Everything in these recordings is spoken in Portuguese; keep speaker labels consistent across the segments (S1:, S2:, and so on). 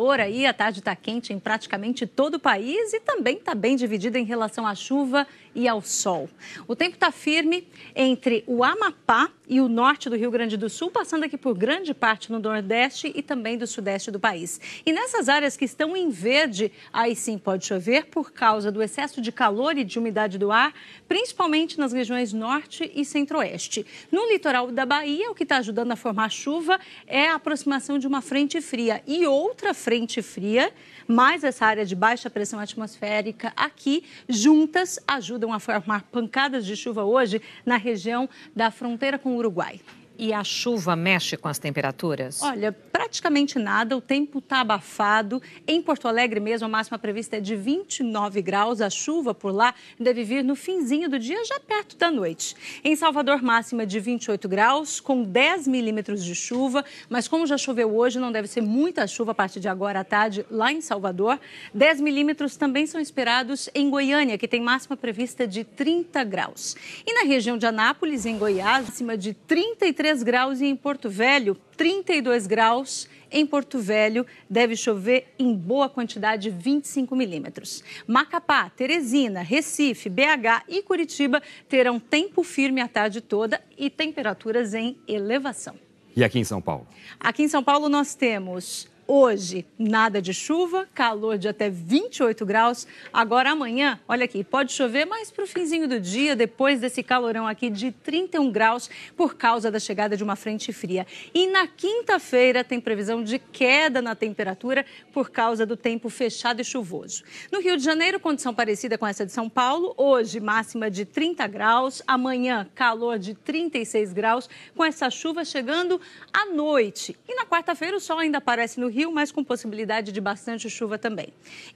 S1: calor aí, a tarde está quente em praticamente todo o país e também está bem dividida em relação à chuva e ao sol. O tempo está firme entre o Amapá e o norte do Rio Grande do Sul, passando aqui por grande parte no Nordeste e também do Sudeste do país. E nessas áreas que estão em verde, aí sim pode chover por causa do excesso de calor e de umidade do ar, principalmente nas regiões Norte e Centro-Oeste. No litoral da Bahia, o que está ajudando a formar chuva é a aproximação de uma frente fria e outra frente fria, mais essa área de baixa pressão atmosférica aqui, juntas ajudam de a formar pancadas de chuva hoje na região da fronteira com o Uruguai. E a chuva mexe com as temperaturas? Olha, praticamente nada, o tempo está abafado. Em Porto Alegre mesmo, a máxima prevista é de 29 graus. A chuva por lá deve vir no finzinho do dia, já perto da noite. Em Salvador, máxima de 28 graus, com 10 milímetros de chuva. Mas como já choveu hoje, não deve ser muita chuva a partir de agora à tarde lá em Salvador. 10 milímetros também são esperados em Goiânia, que tem máxima prevista de 30 graus. E na região de Anápolis, em Goiás, máxima de 33 23 graus em Porto Velho, 32 graus em Porto Velho. Deve chover em boa quantidade, 25 milímetros. Macapá, Teresina, Recife, BH e Curitiba terão tempo firme a tarde toda e temperaturas em elevação. E aqui em São Paulo? Aqui em São Paulo nós temos hoje, nada de chuva, calor de até 28 graus. Agora, amanhã, olha aqui, pode chover mais para o finzinho do dia, depois desse calorão aqui de 31 graus, por causa da chegada de uma frente fria. E na quinta-feira, tem previsão de queda na temperatura por causa do tempo fechado e chuvoso. No Rio de Janeiro, condição parecida com essa de São Paulo. Hoje, máxima de 30 graus. Amanhã, calor de 36 graus, com essa chuva chegando à noite. E na quarta-feira, o sol ainda aparece no Rio Rio, mas com possibilidade de bastante chuva também.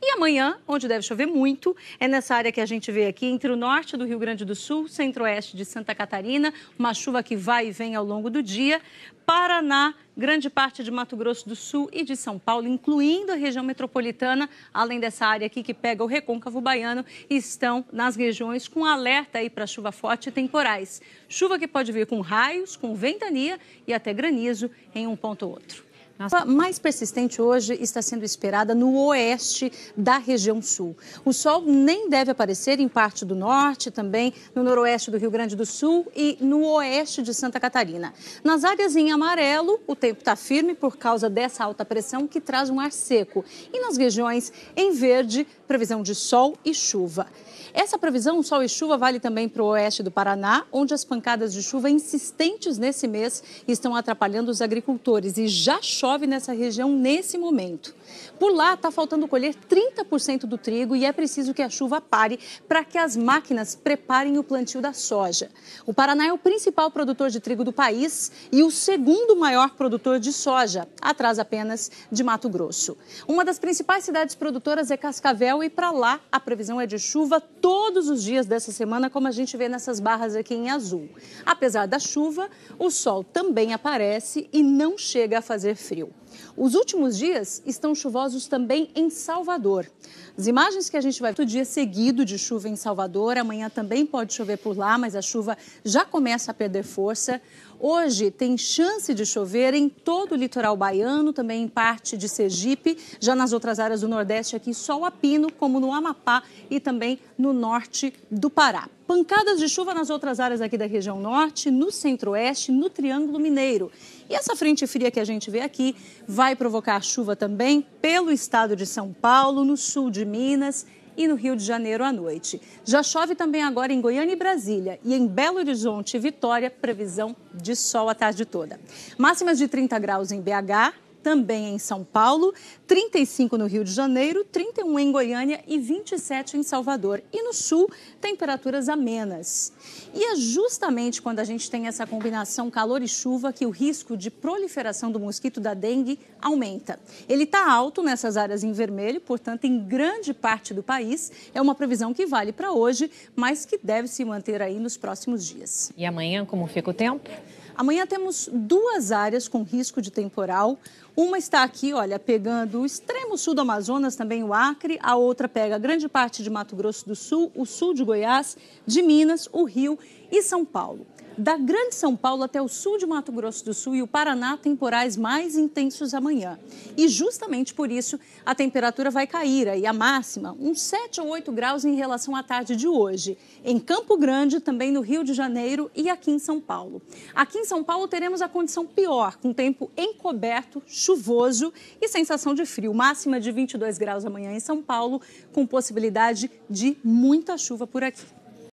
S1: E amanhã, onde deve chover muito, é nessa área que a gente vê aqui, entre o norte do Rio Grande do Sul, centro-oeste de Santa Catarina, uma chuva que vai e vem ao longo do dia. Paraná, grande parte de Mato Grosso do Sul e de São Paulo, incluindo a região metropolitana, além dessa área aqui que pega o recôncavo baiano, estão nas regiões com alerta aí para chuva forte e temporais. Chuva que pode vir com raios, com ventania e até granizo em um ponto ou outro. A mais persistente hoje está sendo esperada no oeste da região sul. O sol nem deve aparecer em parte do norte, também no noroeste do Rio Grande do Sul e no oeste de Santa Catarina. Nas áreas em amarelo, o tempo está firme por causa dessa alta pressão que traz um ar seco. E nas regiões em verde, previsão de sol e chuva. Essa previsão, sol e chuva, vale também para o oeste do Paraná, onde as pancadas de chuva insistentes nesse mês estão atrapalhando os agricultores e já chove chove nessa região nesse momento. Por lá, está faltando colher 30% do trigo e é preciso que a chuva pare para que as máquinas preparem o plantio da soja. O Paraná é o principal produtor de trigo do país e o segundo maior produtor de soja, atrás apenas de Mato Grosso. Uma das principais cidades produtoras é Cascavel e para lá a previsão é de chuva todos os dias dessa semana, como a gente vê nessas barras aqui em azul. Apesar da chuva, o sol também aparece e não chega a fazer frio abril. Os últimos dias estão chuvosos também em Salvador. As imagens que a gente vai ver, dia seguido de chuva em Salvador, amanhã também pode chover por lá, mas a chuva já começa a perder força. Hoje tem chance de chover em todo o litoral baiano, também em parte de Sergipe. Já nas outras áreas do Nordeste aqui, sol a pino, como no Amapá e também no norte do Pará pancadas de chuva nas outras áreas aqui da região norte, no centro-oeste, no Triângulo Mineiro. E essa frente fria que a gente vê aqui vai provocar chuva também pelo estado de São Paulo, no sul de Minas e no Rio de Janeiro à noite. Já chove também agora em Goiânia e Brasília e em Belo Horizonte e Vitória, previsão de sol a tarde toda. Máximas de 30 graus em BH, também em São Paulo, 35 no Rio de Janeiro, 31 em Goiânia e 27 em Salvador. E no sul, temperaturas amenas. E é justamente quando a gente tem essa combinação calor e chuva que o risco de proliferação do mosquito da dengue aumenta. Ele está alto nessas áreas em vermelho, portanto, em grande parte do país. É uma previsão que vale para hoje, mas que deve se manter aí nos próximos dias. E amanhã, como fica o tempo? Amanhã temos duas áreas com risco de temporal. Uma está aqui, olha, pegando o extremo sul do Amazonas, também o Acre. A outra pega grande parte de Mato Grosso do Sul, o sul de Goiás, de Minas, o Rio e São Paulo. Da Grande São Paulo até o sul de Mato Grosso do Sul e o Paraná, temporais mais intensos amanhã. E justamente por isso, a temperatura vai cair aí, a máxima, uns 7 ou 8 graus em relação à tarde de hoje. Em Campo Grande, também no Rio de Janeiro e aqui em São Paulo. Aqui em São Paulo teremos a condição pior, com tempo encoberto, chuvoso e sensação de frio. Máxima de 22 graus amanhã em São Paulo, com possibilidade de muita chuva por aqui.